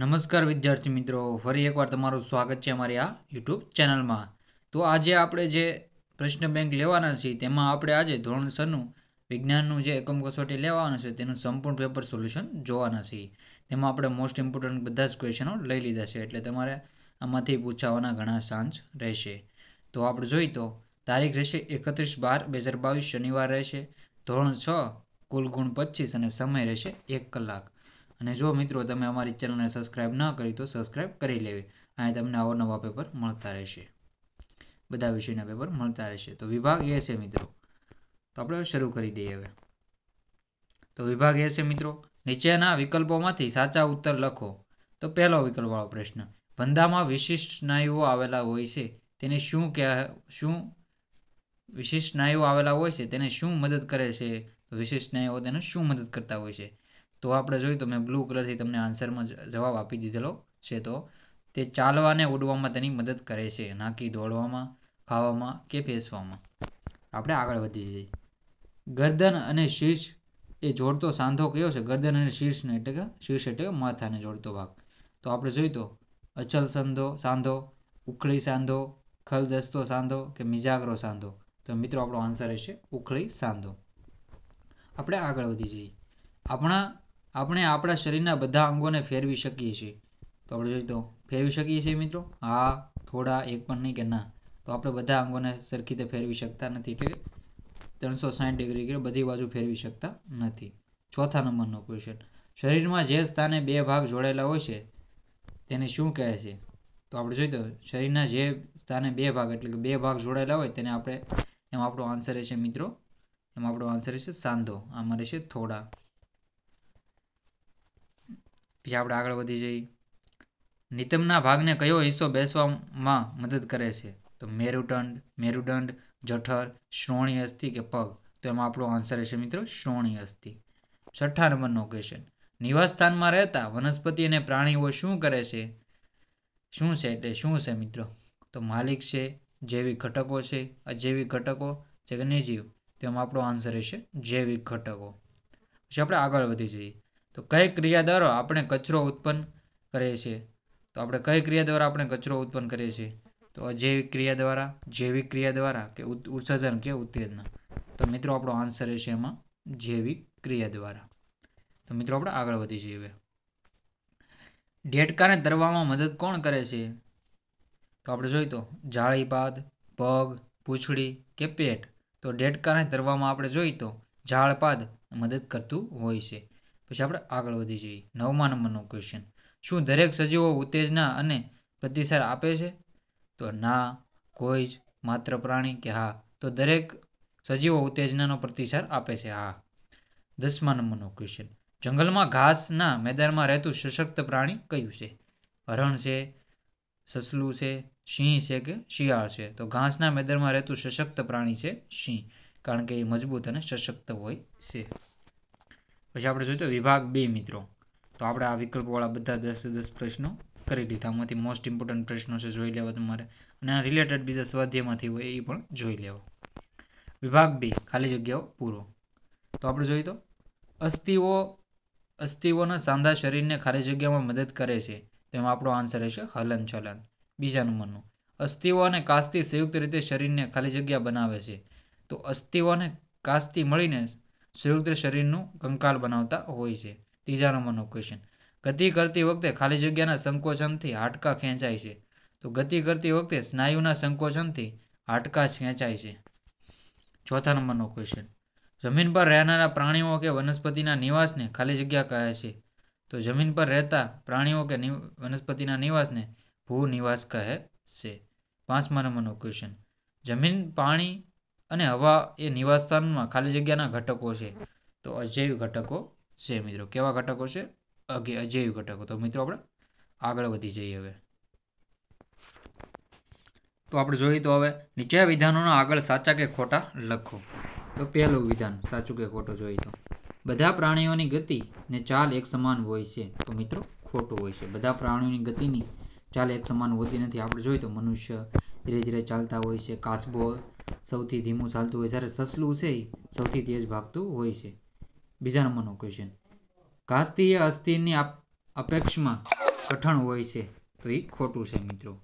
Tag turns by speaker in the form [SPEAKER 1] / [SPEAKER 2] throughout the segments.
[SPEAKER 1] નમસ્કાર વિદ્યાર્થી મિત્રો ફરી એકવાર તમારું સ્વાગત છે અમારી આ યુટ્યુબ ચેનલમાં તો આજે આપણે જે પ્રશ્ન બેંક લેવાના છીએ તેમાં આપણે આજે ધોરણ સરનું વિજ્ઞાનનું જે એકમ કસોટી લેવાનું છે તેનું સંપૂર્ણ પેપર સોલ્યુશન જોવાના છીએ તેમાં આપણે મોસ્ટ ઇમ્પોર્ટન્ટ બધા જ ક્વેશ્ચનો લઈ લીધા છે એટલે તમારે આમાંથી પૂછાવાના ઘણા ચાન્સ રહેશે તો આપણે જોઈ તો તારીખ રહેશે એકત્રીસ બાર બે હજાર બાવીસ શનિવાર રહેશે ધોરણ છ કુલ ગુણ પચીસ અને સમય રહેશે એક કલાક અને જો મિત્રો તમે અમારી ચેનલને સબસ્ક્રાઈબ ન કરી તો સબસ્ક્રાઈબ કરી લેવી અને તમને અવારનવા પેપર મળતા રહેશે બધા વિષયના પેપર મળતા રહેશે તો વિભાગ એ છે મિત્રો તો આપણે શરૂ કરી દઈએ હવે તો વિભાગ એ છે મિત્રો નીચેના વિકલ્પોમાંથી સાચા ઉત્તર લખો તો પહેલો વિકલ્પવાળો પ્રશ્ન ભંધામાં વિશિષ્ટ સ્નાયુઓ આવેલા હોય છે તેને શું કહે શું વિશિષ્ટ સ્નાયુઓ આવેલા હોય છે તેને શું મદદ કરે છે વિશિષ્ટ સ્નાયુઓ તેને શું મદદ કરતા હોય છે તો આપણે જોઈએ તો મેં બ્લુ કલરથી તમને આન્સરમાં જવાબ આપી દીધેલો છે તો તે ચાલવા અને ઉડવામાં તેની મદદ કરે છે ના કે દોડવામાં ખાવામાં કે ફેસવામાં આપણે આગળ વધી જઈએ ગરદન અને શીર્ષ એ જોડતો સાંધો કયો છે ગરદન અને શીર્ષને એટલે કે શીર્ષ એટલે માથાને જોડતો ભાગ તો આપણે જોઈએ તો અચલ સંધો સાંધો ઉખળી સાંધો ખલદસ્તો સાંધો કે મિજાગરો સાંધો તો મિત્રો આપણો આન્સર હશે ઉખળી સાંધો આપણે આગળ વધી જઈએ આપણા આપણે આપણા શરીરના બધા અંગોને ફેરવી શકીએ છીએ તો આપણે જોઈએ તો ફેરવી શકીએ છીએ મિત્રો હા થોડા એક પણ નહીં કે ના તો આપણે બધા અંગોને સરખી રીતે ફેરવી શકતા નથી એટલે ત્રણસો સાઠ ડિગ્રી કે બધી બાજુ ફેરવી શકતા નથી ચોથા નંબરનો ક્વેશ્ચન શરીરમાં જે સ્થાને બે ભાગ જોડાયેલા હોય છે તેને શું કહે છે તો આપણે જોઈએ તો શરીરના જે સ્થાને બે ભાગ એટલે કે બે ભાગ જોડાયેલા હોય તેને આપણે એમાં આપણો આન્સર રહેશે મિત્રો એમાં આપણો આન્સર રહેશે સાંધો આમાં રહેશે થોડા પછી આપણે આગળ વધી જઈએ નિતમના ભાગને કયો હિસ્સો બેસવામાં મદદ કરે છે તો મેરુદંડ મેરુદંડ જઠર શ્રોણી અસ્થિ કે પગ તો એમાં આપણો આન્સર હશે મિત્રો શ્રોણિ અસ્થિ છઠ્ઠા નંબરનો ક્વેશ્ચન નિવાસસ્થાનમાં રહેતા વનસ્પતિ અને પ્રાણીઓ શું કરે છે શું છે એટલે શું છે મિત્રો તો માલિક છે જૈવિક ઘટકો છે અજૈવિક ઘટકો છે કે નિર્જીવ તેમાં આપણો આન્સર હશે જૈવિક ઘટકો પછી આપણે આગળ વધી જઈએ તો કઈ ક્રિયા દ્વારા આપણે કચરો ઉત્પન્ન કરીએ છીએ તો આપણે કઈ ક્રિયા દ્વારા આપણે કચરો ઉત્પન્ન કરીએ છીએ તો અજૈવિક ક્રિયા દ્વારા જૈવિક ક્રિયા દ્વારા કે ઉત્સર્જન કે ઉત્તેજન તો મિત્રો આપણો આન્સર છે એમાં જૈવિક ક્રિયા દ્વારા તો મિત્રો આપણે આગળ વધી જઈએ હવે ડેટકાને તરવામાં મદદ કોણ કરે છે તો આપણે જોઈએ તો જાળીપાદ પગ પૂંછડી કે પેટ તો ડેટકાને તરવામાં આપણે જોઈએ તો ઝાડપાદ મદદ કરતું હોય છે પછી આપણે આગળ વધી જઈએ નવમા નંબરનો ક્વેશ્ચન શું દરેક સજીવો ઉત્તેજના અને પ્રતિસાદ આપે છે તો ના કોઈ જ માત્ર પ્રાણી કે હા તો દરેક સજીવો ઉત્તેજનાનો પ્રતિસાદ આપે છે હા દસમા નંબરનો ક્વેશ્ચન જંગલમાં ઘાસના મેદાનમાં રહેતું સશક્ત પ્રાણી કયું છે હરણ છે સસલું છે સિંહ છે કે શિયાળ છે તો ઘાસના મેદાનમાં રહેતું સશક્ત પ્રાણી છે સિંહ કારણ કે એ મજબૂત અને સશક્ત હોય છે પછી આપણે જોઈએ તો વિભાગ બે મિત્રો તો આપણે આ વિકલ્પવાળા બધા દસ દસ પ્રશ્નો કરી લીધા આમાંથી મોસ્ટ ઇમ્પોર્ટન્ટ પ્રશ્નો છે જોઈ લેવા તમારે અને આ રિલેટેડ બીજા સ્વાધ્યાયમાંથી હોય એ પણ જોઈ લેવા વિભાગ બે ખાલી જગ્યાઓ પૂરો તો આપણે જોઈએ તો અસ્થિઓ અસ્થિઓના સાંધા શરીરને ખાલી જગ્યામાં મદદ કરે છે તેમાં આપણો આન્સર હલન ચલન બીજા નંબરનું અસ્થિઓ અને કાસ્તી સંયુક્ત રીતે શરીરને ખાલી જગ્યા બનાવે છે તો અસ્થિઓ અને કાસ્તી મળીને સંયુક્ત શરીરનું કંકાલ બનાવતા હોય છે ત્રીજા નંબરનો ક્વેશ્ચન ગતિ કરતી વખતે ખાલી જગ્યાના સંકોચનથી હાડકાં ખેંચાય છે તો ગતિ કરતી વખતે સ્નાયુના સંકોચનથી હાડકાં ખેંચાય છે ચોથા નંબરનો ક્વેશ્ચન જમીન પર રહેનારા પ્રાણીઓ કે વનસ્પતિના નિવાસને ખાલી જગ્યા કહે છે તો જમીન પર રહેતા પ્રાણીઓ કે વનસ્પતિના નિવાસને ભૂનિવાસ કહે છે પાંચમા નંબરનો ક્વેશ્ચન જમીન પાણી અને હવા એ નિવાસ ખાલી જગ્યાના ઘટકો છે તો અજૈવ ઘટકો છે મિત્રો કેવા ઘટકો છે અજૈવ ઘટકો તો મિત્રો આપણે આગળ વધી જઈએ હવે તો આપણે જોઈએ તો હવે નીચે વિધાનોના આગળ સાચા કે ખોટા લખો તો પહેલું વિધાન સાચું કે ખોટું જોઈએ તો બધા પ્રાણીઓની ગતિ ને ચાલ એક સમાન હોય છે તો મિત્રો ખોટું હોય છે બધા પ્રાણીઓની ગતિની ચાલ એક સમાન હોતી નથી આપણે જોઈએ તો મનુષ્ય ધીરે ધીરે ચાલતા હોય છે કાચબો સૌથી ધીમું ચાલતું હોય જ્યારે સસલું છે એ સૌથી તેજ ભાગતું હોય છે બીજા નંબરનો ક્વેશ્ચન કાસ્તીય અસ્થિની અપેક્ષમાં કઠણ હોય છે તો એ ખોટું છે મિત્રો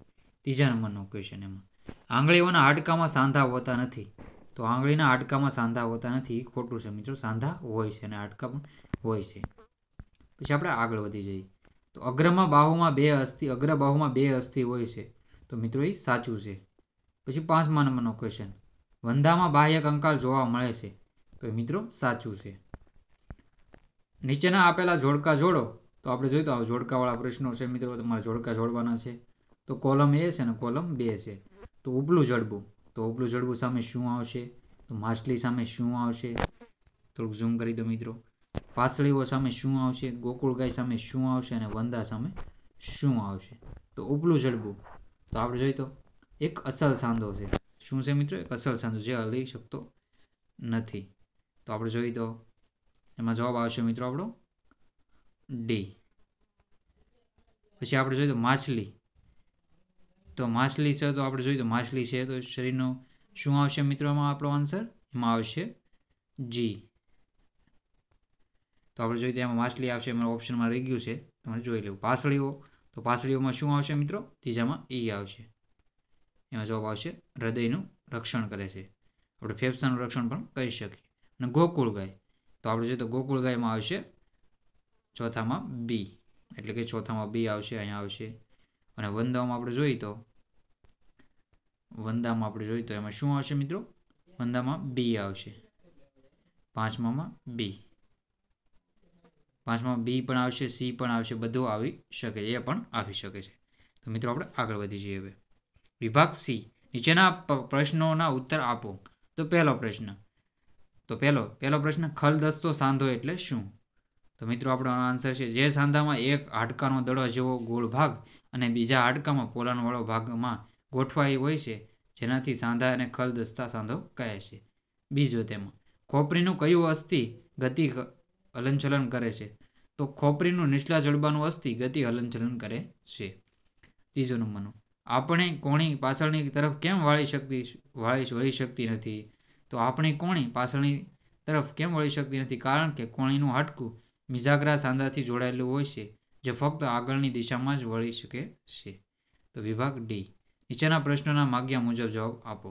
[SPEAKER 1] ત્રીજા નંબરનો ક્વેશ્ચન એમાં આંગળીઓના હાડકામાં સાંધા હોતા નથી તો આંગળીના હાડકામાં સાંધા હોતા નથી એ ખોટું છે મિત્રો સાંધા હોય છે અને હાડકા પણ હોય છે પછી આપણે આગળ વધી જઈએ તો અગ્રમાં બાહુમાં બે અસ્થિ અગ્ર બાહુમાં બે અસ્થિ હોય છે તો મિત્રો એ સાચું છે પછી પાંચમા નંબરનો ક્વેશ્ચન વંદામાં બાહ્ય કંકાલ જોવા મળે છે તો મિત્રો સાચું છે નીચેના આપેલા જોડકા જોડો તો આપણે જોયું તો જોડકાવાળા પ્રશ્નો છે મિત્રો તમારે જોડકા જોડવાના છે તો કોલમ એ છે અને કોલમ બે છે તો ઉપલું જડબું તો ઉપલું જડબું સામે શું આવશે તો માછલી સામે શું આવશે થોડુંક ઝૂમ કરી દો મિત્રો પાછળીઓ સામે શું આવશે ગોકુળ ગાય સામે શું આવશે અને વંદા સામે શું આવશે તો ઉપલું જડબું તો આપણે જોઈએ તો એક અસલ સાંધો છે શું છે મિત્રો એક અસલ છંદ જે હલી શકતો નથી તો આપણે જોઈ દો એમાં જવાબ આવશે મિત્રો આપણો ડી પછી આપણે જોઈએ તો માછલી તો માછલી છે તો આપણે જોઈએ તો માછલી છે તો શરીરનો શું આવશે મિત્રોમાં આપણો આન્સર એમાં આવશે જી તો આપણે જોઈએ તો એમાં માછલી આવશે એમાં ઓપ્શનમાં રહી ગયું છે તમારે જોઈ લેવું પાસળીઓ તો પાસળીઓમાં શું આવશે મિત્રો ત્રીજામાં ઈ e આવશે એમાં જવાબ આવશે હૃદયનું રક્ષણ કરે છે આપણે ફેફસાનું રક્ષણ પણ કહી શકીએ અને ગોકુળ ગાય તો આપણે જોઈએ તો ગોકુળ ગાયમાં આવશે ચોથામાં બી એટલે કે ચોથામાં બી આવશે અહીંયા આવશે અને વંદામાં આપણે જોઈએ તો વંદામાં આપણે જોઈએ તો એમાં શું આવશે મિત્રો વંદામાં બી આવશે પાંચમામાં બી પાંચમાં બી પણ આવશે સી પણ આવશે બધું આવી શકે એ પણ આવી શકે છે તો મિત્રો આપણે આગળ વધી જઈએ હવે વિભાગ સી નીચેના પ્રશ્નોના ઉત્તર આપો તો પહેલો પ્રશ્ન તો પહેલો પહેલો પ્રશ્ન ખલ દસ્તો સાંધો એટલે શું તો મિત્રો આપણો આન્સર છે જે સાંધામાં એક હાડકાનો દડો જેવો ગોળ ભાગ અને બીજા હાડકામાં પોલાણવાળો ભાગમાં ગોઠવાઈ હોય છે જેનાથી સાંધા અને ખલ દસ્તા સાંધો કહે છે બીજો તેમાં ખોપરીનું કયું અસ્થિ ગતિ હલનચલન કરે છે તો ખોપરીનું નીચલા જડબાનું અસ્થિ ગતિ હલનચલન કરે છે ત્રીજો નંબરનું આપણે કોણી પાછળની તરફ કેમ વાળી શકતી વાળી વળી શકતી નથી તો આપણે કોણી પાછળની તરફ કેમ વળી શકતી નથી કારણ કે કોણીનું હાડકું મિજાગરા સાંધાથી જોડાયેલું હોય છે જે ફક્ત આગળની દિશામાં જ વળી શકે છે તો વિભાગ ડી નીચેના પ્રશ્નોના માગ્યા મુજબ જવાબ આપો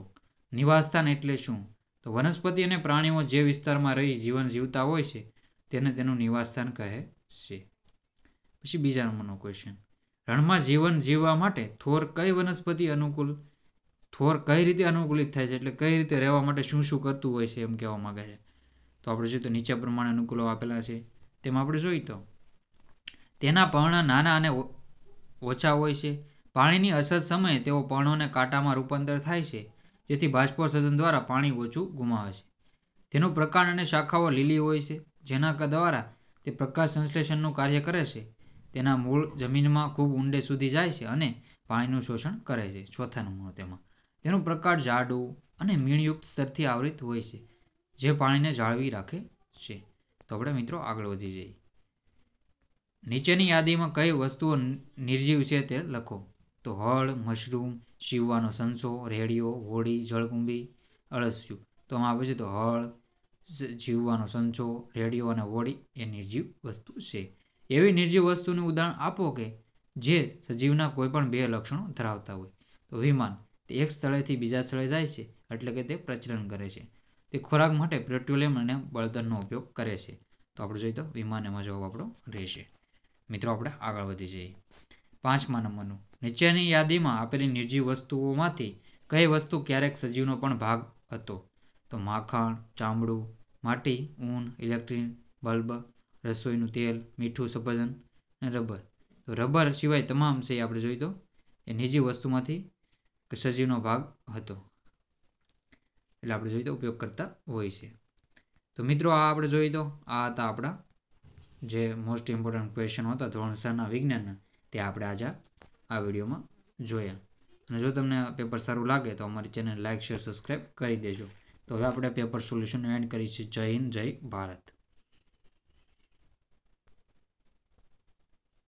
[SPEAKER 1] નિવાસસ્થાન એટલે શું તો વનસ્પતિ અને પ્રાણીઓ જે વિસ્તારમાં રહી જીવન જીવતા હોય છે તેને તેનું નિવાસસ્થાન કહે છે પછી બીજા નંબરનો ક્વેશ્ચન રણમાં જીવન જીવવા માટે થોર કઈ વનસ્પતિ અનુકૂળ થોર કઈ રીતે અનુકૂલિત થાય છે એટલે કઈ રીતે રહેવા માટે શું શું કરતું હોય છે એમ કહેવા માંગે છે તો આપણે જોઈએ તો નીચે પ્રમાણે અનુકૂલો આપેલા છે તેમ આપણે જોઈએ તો તેના પર્ણ નાના અને ઓછા હોય છે પાણીની અસર સમયે તેઓ પર્ણોને કાંટામાં રૂપાંતર થાય છે જેથી બાષ્પોસર્જન દ્વારા પાણી ઓછું ગુમાવે છે તેનું પ્રકાર અને શાખાઓ લીલી હોય છે જેના દ્વારા તે પ્રકાશ સંશ્લેષણનું કાર્ય કરે છે તેના મૂળ જમીનમાં ખૂબ ઊંડે સુધી જાય છે અને પાણીનું શોષણ કરે છે ચોથા નંબર તેમાં તેનું પ્રકાર જાડું અને મીણયુક્ત સ્તરથી આવૃત હોય છે જે પાણીને જાળવી રાખે છે તો આપણે મિત્રો આગળ વધી જઈએ નીચેની યાદીમાં કઈ વસ્તુઓ નિર્જીવ છે તે લખો તો હળ મશરૂમ શીવવાનો સંસો રેડિયો હોડી જળકુંભી અળસિયું તો આમાં આવે છે તો હળ જીવવાનો સંચો રેડિયો અને હોળી એ નિર્જીવ વસ્તુ છે એવી નિર્જીવ વસ્તુનું ઉદાહરણ આપો કે જે સજીવના કોઈપણ બે લક્ષણો ધરાવતા હોય તો વિમાન તે એક સ્થળેથી બીજા સ્થળે જાય છે એટલે કે તે પ્રચલન કરે છે તે ખોરાક માટે પેટ્રોલિયમ અને બળતણનો ઉપયોગ કરે છે તો આપણે જોઈએ તો વિમાન એમાં જવાબ આપણો રહેશે મિત્રો આપણે આગળ વધી જઈએ પાંચમા નંબરનું નીચેની યાદીમાં આપેલી નિર્જીવ વસ્તુઓમાંથી કઈ વસ્તુ ક્યારેક સજીવનો પણ ભાગ હતો તો માખણ ચામડું માટી ઊન ઇલેક્ટ્રિક બલ્બ રસોઈનું તેલ મીઠું સફરજન અને રબર તો રબર સિવાય તમામ છે આપણે જોઈ તો એ નિજી વસ્તુમાંથી સજીવનો ભાગ હતો એટલે આપણે જોઈએ તો ઉપયોગ કરતા હોય છે તો મિત્રો આ આપણે જોઈ તો આ હતા આપણા જે મોસ્ટ ઇમ્પોર્ટન્ટ ક્વેશ્ચન હતા ધોરણ સાના વિજ્ઞાનના તે આપણે આજે આ વિડીયોમાં જોયા અને જો તમને પેપર સારું લાગે તો અમારી ચેનલ લાઇક શેર સબસ્ક્રાઈબ કરી દેજો તો હવે આપણે પેપર સોલ્યુશન એન્ડ કરીએ છીએ જય હિન્દ જય ભારત